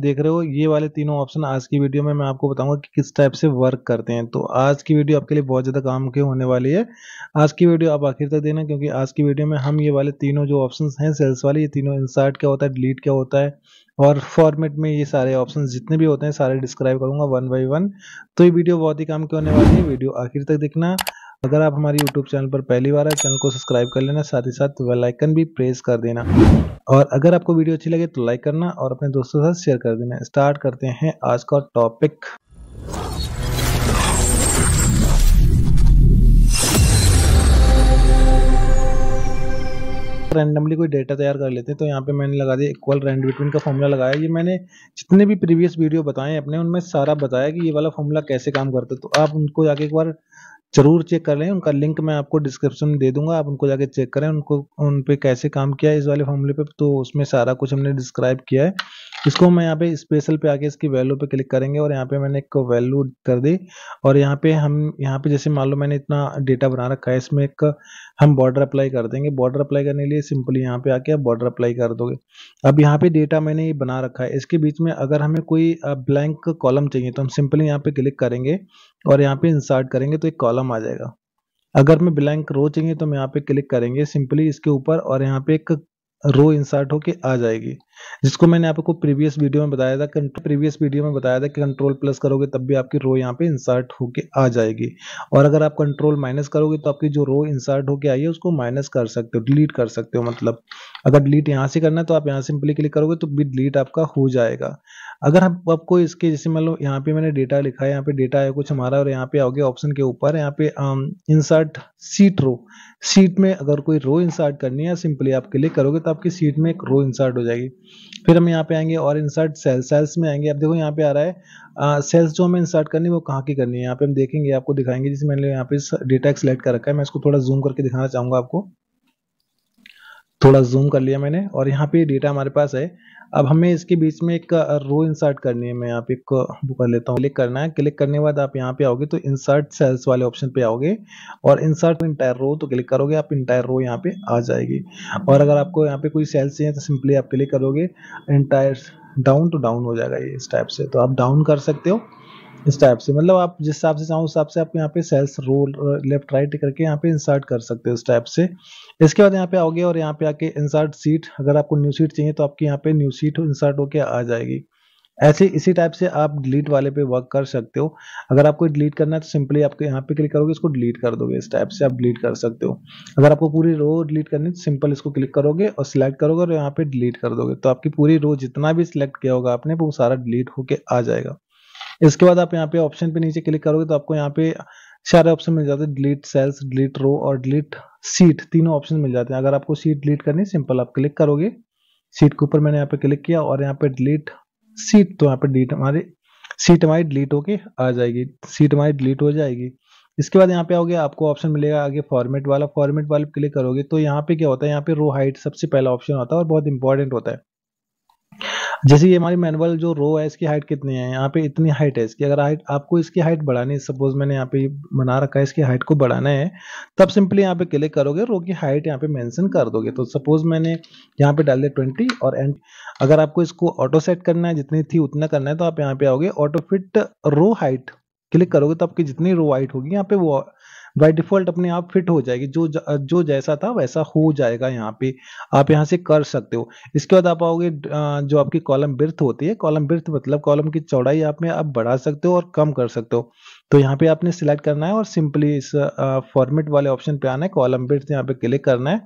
देख रहे हो ये वाले तीनों ऑप्शन आज की वीडियो में मैं आपको बताऊंगा कि किस टाइप से वर्क करते हैं तो आज की वीडियो आपके लिए बहुत ज़्यादा काम के होने वाली है आज की वीडियो आप आखिर तक देना क्योंकि आज की वीडियो में हम ये वाले तीनों जो ऑप्शन हैं सेल्स वाले ये तीनों इंसर्ट क्या होता है डिलीट क्या होता है और फॉर्मेट में ये सारे ऑप्शन जितने भी होते हैं सारे डिस्क्राइब करूंगा वन बाई वन तो ये वीडियो बहुत ही काम के होने वाली है वीडियो आखिर तक देखना अगर आप हमारे YouTube चैनल पर पहली बार है चैनल को सब्सक्राइब कर लेना साथ ही साथ वेल आइकन भी प्रेस कर देना और अगर आपको वीडियो अच्छी लगे तो लाइक करना और अपने दोस्तों के साथ शेयर कर देना स्टार्ट करते हैं आज का टॉपिक रैंडमली कोई डेटा तैयार कर लेते हैं तो यहाँ पे मैंने लगा दिया इक्वल रैंड बिटवीन का फॉर्मूला लगाया ये मैंने जितने भी प्रीवियस वीडियो बताए अपने उनमें सारा बताया कि ये वाला फॉर्मूला कैसे काम करता है तो आप उनको जाके एक बार ज़रूर चेक कर लें उनका लिंक मैं आपको डिस्क्रिप्शन में दे दूंगा आप उनको जाके चेक करें उनको उन पर कैसे काम किया है इस वाले फॉर्मूले पे तो उसमें सारा कुछ हमने डिस्क्राइब किया है इसको मैं यहाँ पे स्पेशल पे आके इसकी वैल्यू पे क्लिक करेंगे और यहाँ पे मैंने एक वैल्यू कर दी और यहाँ पे हम यहाँ पे जैसे मान लो मैंने इतना डेटा बना रखा है इसमें एक हम बॉर्डर अप्लाई कर देंगे बॉर्डर अप्लाई करने के लिए सिंपली यहाँ पे आके आप बॉर्डर अप्लाई कर दोगे अब यहाँ पे डेटा मैंने ये बना रखा है इसके बीच में अगर हमें कोई ब्लैंक कॉलम चाहिए तो हम सिंपली यहाँ पे क्लिक करेंगे और यहाँ पे इंसर्ट करेंगे तो एक कॉलम आ जाएगा अगर मैं ब्लैंक रो चाहिए तो हम यहाँ पे क्लिक करेंगे सिंपली इसके ऊपर और यहाँ पे एक रो इंसर्ट होके आ जाएगी जिसको मैंने आपको प्रीवियस वीडियो में बताया था प्रीवियस वीडियो में बताया था कि कंट्रोल प्लस करोगे तब भी आपकी रो यहाँ पे इंसर्ट होके आ जाएगी और अगर आप कंट्रोल माइनस करोगे तो आपकी जो रो इंसर्ट होके आई है उसको माइनस कर सकते हो डिलीट कर सकते हो मतलब अगर डिलीट यहाँ से करना है तो आप यहाँ सिंपली क्लिक करोगे तो भी डिलीट आपका हो जाएगा अगर आप आपको इसके जैसे मान लो यहाँ पे मैंने डेटा लिखा है यहाँ पे डेटा है कुछ हमारा और यहाँ पे आओगे ऑप्शन के ऊपर यहाँ पे इंसर्ट सीट रो सीट में अगर कोई रो इंसर्ट करनी है सिंपली आप क्लिक करोगे तो आपकी सीट में एक रो इंसर्ट हो जाएगी फिर हम यहाँ पे आएंगे और इंसर्ट सेल्स सेल्स में आएंगे अब देखो यहाँ पे आ रहा है सेल्स जो हमें इंसर्ट करनी है वो कहाँ की करनी है यहाँ पे हम देखेंगे आपको दिखाएंगे जिसमें मैंने यहाँ पे डेटा सेलेक्ट कर रखा है मैं इसको थोड़ा जूम करके दिखाना चाहूँगा आपको थोड़ा जूम कर लिया मैंने और यहाँ पे डेटा हमारे पास है अब हमें इसके बीच में एक रो इंसर्ट करनी है मैं यहाँ पे एक बुक कर लेता हूँ क्लिक करना है क्लिक करने के बाद आप यहाँ पे आओगे तो इंसर्ट सेल्स वाले ऑप्शन पे आओगे और इंसर्ट इंटायर रो तो क्लिक करोगे आप इंटायर रो यहाँ पे आ जाएगी और अगर आपको यहाँ पे कोई सेल्स चाहिए तो सिंपली आप क्लिक करोगे इंटायर डाउन टू डाउन हो जाएगा ये इस टाइप से तो आप डाउन कर सकते हो इस टाइप से मतलब आप जिस हिसाब से चाहो उस हिसाब से आप यहाँ पे सेल्स रोल लेफ्ट राइट करके यहाँ पे इंसर्ट कर सकते हो इस टाइप से इसके बाद यहाँ पे आओगे और यहाँ पे आके इंसर्ट सीट अगर आपको न्यू सीट चाहिए तो आपकी यहाँ पे न्यू सीट इंसर्ट होके आ जाएगी ऐसे इसी टाइप से आप डिलीट वाले पे वर्क कर सकते हो अगर आपको डिलीट करना है तो सिंपली आपको यहाँ पे क्लिक करोगे इसको डिलीट कर दोगे इस टाइप से आप डिलीट कर सकते हो अगर आपको पूरी रो डिलीट करनी है तो सिंपल इसको क्लिक करोगे और सिलेक्ट करोगे और यहाँ पे डिलीट कर दोगे तो आपकी पूरी रो जितना भी सिलेक्ट किया होगा आपने वो सारा डिलीट होके आ जाएगा इसके बाद आप यहाँ पे ऑप्शन पे नीचे क्लिक करोगे तो आपको यहाँ पे सारे ऑप्शन मिल जाते हैं डिलीट सेल्स डिलीट रो और डिलीट सीट तीनों ऑप्शन मिल जाते हैं अगर आपको सीट डिलीट करनी सिंपल आप क्लिक करोगे सीट के ऊपर मैंने यहाँ पे क्लिक किया और यहाँ पे डिलीट सीट तो यहाँ पे डिलीट हमारी सीट हमारी डिलीट होके आ जाएगी सीट हमारी डिलीट हो जाएगी इसके बाद यहाँ पे आओगे आपको ऑप्शन मिलेगा आगे फॉर्मेट वाला फॉर्मेट वाला क्लिक करोगे तो यहाँ पे क्या होता है यहाँ पे रो हाइट सबसे पहला ऑप्शन होता है और बहुत इंपॉर्टेंट होता है जैसे ये हमारी मैनुअल जो रो है इसकी हाइट कितनी है यहाँ पे इतनी हाइट है इसकी अगर हाइट आपको इसकी हाइट बढ़ानी है सपोज मैंने यहाँ पे बना रखा है इसकी हाइट को बढ़ाना है तब सिंपली यहाँ पे क्लिक करोगे रो की हाइट यहाँ पे मेंशन कर दोगे तो सपोज मैंने यहाँ पे डाल दिया ट्वेंटी और एंड अगर आपको इसको ऑटो सेट करना है जितनी थी उतना करना है तो आप यहाँ पे आओगे auto fit row height click करोगे तो आपकी जितनी रो हाइट होगी यहाँ पे वो बाई डिफॉल्ट अपने आप फिट हो जाएगी जो जो जैसा था वैसा हो जाएगा यहाँ पे आप यहाँ से कर सकते हो इसके बाद आप आओगे जो आपकी कॉलम बिर्थ होती है कॉलम बिर्थ मतलब कॉलम की चौड़ाई आप में आप बढ़ा सकते हो और कम कर सकते हो तो यहाँ पे आपने सिलेक्ट करना है और सिंपली इस फॉर्मेट वाले ऑप्शन पे आना है कॉलम बिट्स यहाँ पे क्लिक करना है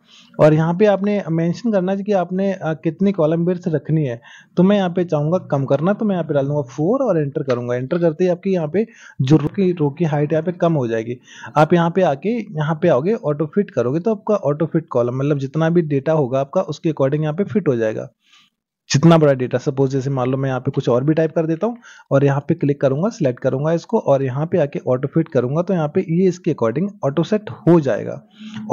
और यहाँ पे आपने मेंशन करना है कि आपने कितनी कॉलम बिट्स रखनी है तो मैं यहाँ पे चाहूँगा कम करना तो मैं यहाँ पे डाल दूंगा फोर और एंटर करूँगा एंटर करते ही आपकी यहाँ पे जो रो की रो की हाइट यहाँ पे कम हो जाएगी आप यहाँ पे आके यहाँ पे आओगे ऑटो फिट करोगे तो आपका ऑटो फिट कॉलम मतलब जितना भी डेटा होगा आपका उसके अकॉर्डिंग यहाँ पे फिट हो जाएगा जितना बड़ा डेटा सपोज जैसे मान लो मैं यहाँ पे कुछ और भी टाइप कर देता हूँ और यहाँ पे क्लिक करूंगा सिलेक्ट करूंगा इसको और यहाँ पे आके ऑटो फिट करूंगा तो यहाँ पे ये इसके अकॉर्डिंग ऑटो सेट हो जाएगा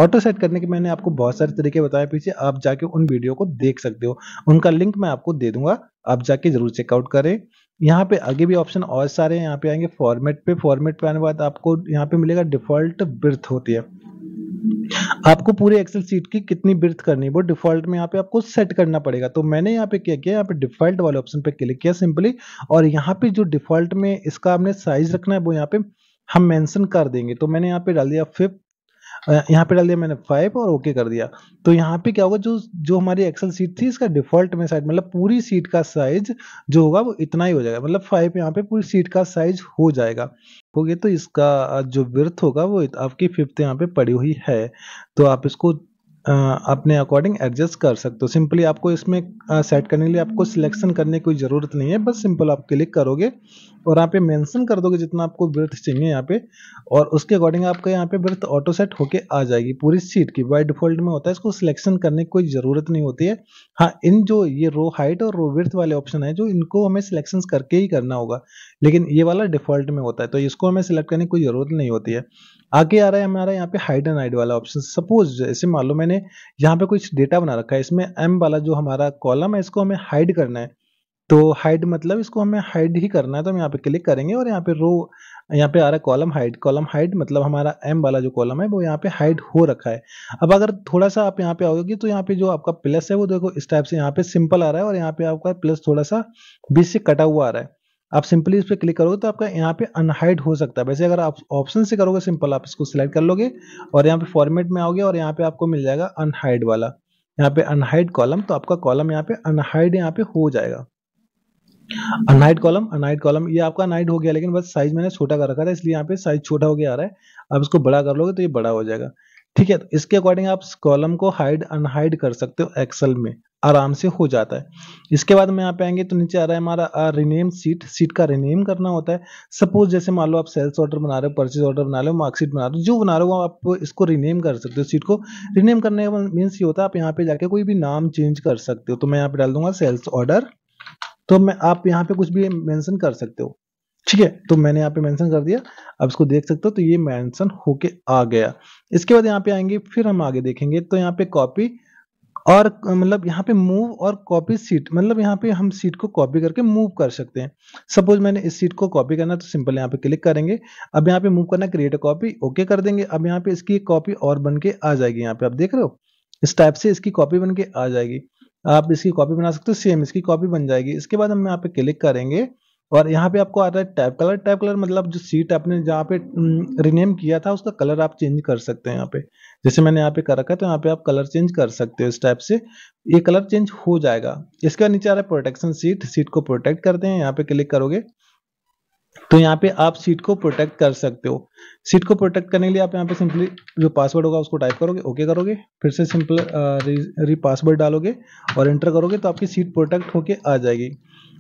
ऑटो सेट करने के मैंने आपको बहुत सारे तरीके बताए पीछे आप जाके उन वीडियो को देख सकते हो उनका लिंक मैं आपको दे दूंगा आप जाके जरूर चेकआउट करें यहाँ पे आगे भी ऑप्शन और सारे यहाँ पे आएंगे फॉर्मेट पे फॉर्मेट पे आने के बाद आपको यहाँ पे मिलेगा डिफॉल्ट ब्रथ होती है आपको पूरे एक्सेल सीट की कितनी बिर्थ करनी है वो डिफॉल्ट में यहाँ पे आपको सेट करना पड़ेगा तो मैंने यहाँ पे क्या किया यहाँ पे डिफॉल्ट वाले ऑप्शन पे क्लिक किया सिंपली और यहाँ पे जो डिफॉल्ट में इसका हमने साइज रखना है वो यहाँ पे हम मेंशन कर देंगे तो मैंने यहाँ पे डाल दिया फिफ्थ यहाँ पे डाल दिया मैंने फाइव और ओके कर दिया तो यहाँ पे क्या होगा जो जो हमारी एक्सेल सीट थी इसका डिफॉल्ट में साइज मतलब पूरी सीट का साइज जो होगा वो इतना ही हो जाएगा मतलब फाइव यहाँ पे पूरी सीट का साइज हो जाएगा होगी तो इसका जो बिर्थ होगा वो आपकी फिफ्थ यहाँ पे पड़ी हुई है तो आप इसको अपने अकॉर्डिंग एडजस्ट कर सकते हो सिंपली आपको इसमें सेट करने के लिए आपको सिलेक्शन करने की कोई ज़रूरत नहीं है बस सिंपल आप क्लिक करोगे और यहाँ पे मेंशन कर दोगे जितना आपको ब्रथ चाहिए यहाँ पे और उसके अकॉर्डिंग आपका यहाँ पे ब्रथ ऑटो सेट होके आ जाएगी पूरी सीट की बाई डिफॉल्ट में होता है इसको सिलेक्शन करने की कोई ज़रूरत नहीं होती है हाँ इन जो ये रो हाइट और रो ब्रथ वाले ऑप्शन है जो इनको हमें सिलेक्शन करके ही करना होगा लेकिन ये वाला डिफॉल्ट में होता है तो इसको हमें सिलेक्ट करने की कोई ज़रूरत नहीं होती है आगे आ रहा है हमारा यहाँ पे हाइड एंड हाइड वाला ऑप्शन सपोज जैसे मान लो मैंने यहाँ पे कुछ डेटा बना रखा है इसमें एम वाला जो हमारा कॉलम है इसको हमें हाइड करना है तो हाइड मतलब इसको हमें हाइड ही करना है तो हम यहाँ पे क्लिक करेंगे और यहाँ पे रो यहाँ पे आ रहा है कॉलम हाइड कॉलम हाइड मतलब हमारा एम वाला जो कॉलम है वो यहाँ पे हाइड हो रखा है अब अगर थोड़ा सा आप यहाँ पे आओगे तो यहाँ पे जो आपका प्लस है वो देखो इस टाइप से यहाँ पे सिंपल आ रहा है और यहाँ पे आपका प्लस थोड़ा सा बीच से कटा हुआ आ रहा है आप सिंपली इस पर क्लिक करोगे तो आपका यहाँ पे अनहाइड हो सकता है वैसे अगर आप ऑप्शन से करोगे सिंपल आप इसको सिलेक्ट कर लोगे और यहाँ पे फॉर्मेट में आओगे और यहाँ पे आपको मिल जाएगा अनहाइड वाला यहाँ पे अनहाइड कॉलम तो आपका कॉलम यहाँ पे अनहाइड यहाँ पे हो जाएगा अनहाइड कॉलम अनहाइड कॉलम ये आपका अनहाइड हो गया लेकिन बस साइज मैंने छोटा कर रखा था इसलिए यहाँ पे साइज छोटा हो गया आ रहा है आप इसको बड़ा कर लोगे तो ये बड़ा हो जाएगा ठीक है तो इसके अकॉर्डिंग आप कॉलम को हाइड अनहाइड कर सकते हो एक्सेल में आराम से हो जाता है इसके बाद में यहाँ पे आएंगे तो नीचे आ रहा है हमारा रिनेम सीट सीट का रिनेम करना होता है सपोज जैसे मान लो आप सेल्स ऑर्डर बना रहे हो परचेज ऑर्डर बना रहे हो मार्कशीट बना रहे हो जो बना रहे हो आप इसको रिनेम कर सकते हो सीट को रिनेम करने का मीन्स ये होता है आप यहाँ पे जाके कोई भी नाम चेंज कर सकते हो तो मैं यहाँ पे डाल दूंगा सेल्स ऑर्डर तो मैं आप यहाँ पे कुछ भी मैंशन कर सकते हो ठीक है तो मैंने यहाँ पे मेंशन कर दिया अब इसको देख सकते हो तो ये मेंशन होके आ गया इसके बाद यहाँ पे आएंगे फिर हम आगे देखेंगे तो यहाँ पे कॉपी और मतलब यहाँ पे मूव और कॉपी सीट मतलब यहाँ पे हम सीट को कॉपी करके मूव कर सकते हैं सपोज मैंने इस सीट को कॉपी करना तो सिंपल यहाँ पे क्लिक करेंगे अब यहाँ पे मूव करना क्रिएट कॉपी ओके कर देंगे अब यहाँ पे इसकी कॉपी और बन के आ जाएगी यहाँ पे आप देख रहे हो इस टाइप से इसकी कॉपी बन के आ जाएगी आप इसकी कॉपी बना सकते हो सेम इसकी कॉपी बन जाएगी इसके बाद हम यहाँ पे क्लिक करेंगे और यहाँ पे आपको आ रहा है टैप कलर टैप कलर मतलब जो सीट आपने जहाँ पे रिनेम किया था उसका कलर आप चेंज कर सकते हैं यहाँ पे जैसे मैंने यहाँ पे कर रखा है तो यहाँ पे आप कलर चेंज कर सकते हो इस टाइप से ये कलर चेंज हो जाएगा इसके बाद नीचे आ रहा है प्रोटेक्शन सीट सीट को प्रोटेक्ट करते हैं यहाँ पे क्लिक करोगे तो यहाँ पे आप सीट को प्रोटेक्ट कर सकते हो सीट को प्रोटेक्ट करने के लिए आप यहाँ पे सिंपली जो पासवर्ड होगा उसको टाइप करोगे ओके करोगे फिर से सिंपल री पासवर्ड डालोगे और एंटर करोगे तो आपकी सीट प्रोटेक्ट होके आ जाएगी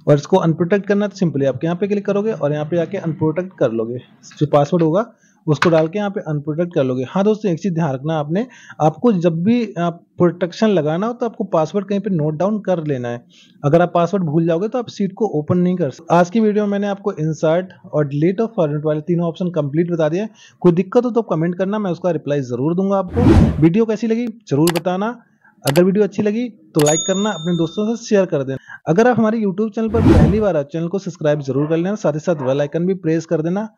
और इसको अनप्रोटेक्ट करना तो सिंपली आपके यहाँ पे क्लिक करोगे और यहाँ पे आके अनप्रोटेक्ट कर लोगे जो पासवर्ड होगा उसको डाल के यहाँ पे अनप्रोटेक्ट कर लोगे हाँ दोस्तों एक चीज़ ध्यान रखना आपने आपको जब भी आप प्रोटेक्शन लगाना हो तो आपको पासवर्ड कहीं पे नोट डाउन कर लेना है अगर आप पासवर्ड भूल जाओगे तो आप सीट को ओपन नहीं कर सकते आज की वीडियो में मैंने आपको इंसर्ट और डिलीट और फॉर्मेट वाले तीनों ऑप्शन कंप्लीट बता दिया कोई दिक्कत हो तो कमेंट करना मैं उसका रिप्लाई ज़रूर दूंगा आपको वीडियो कैसी लगी जरूर बताना अगर वीडियो अच्छी लगी तो लाइक करना अपने दोस्तों से शेयर कर देना अगर आप हमारे YouTube चैनल पर पहली बार चैनल को सब्सक्राइब जरूर कर लेना साथ ही साथ वेल आइकन भी प्रेस कर देना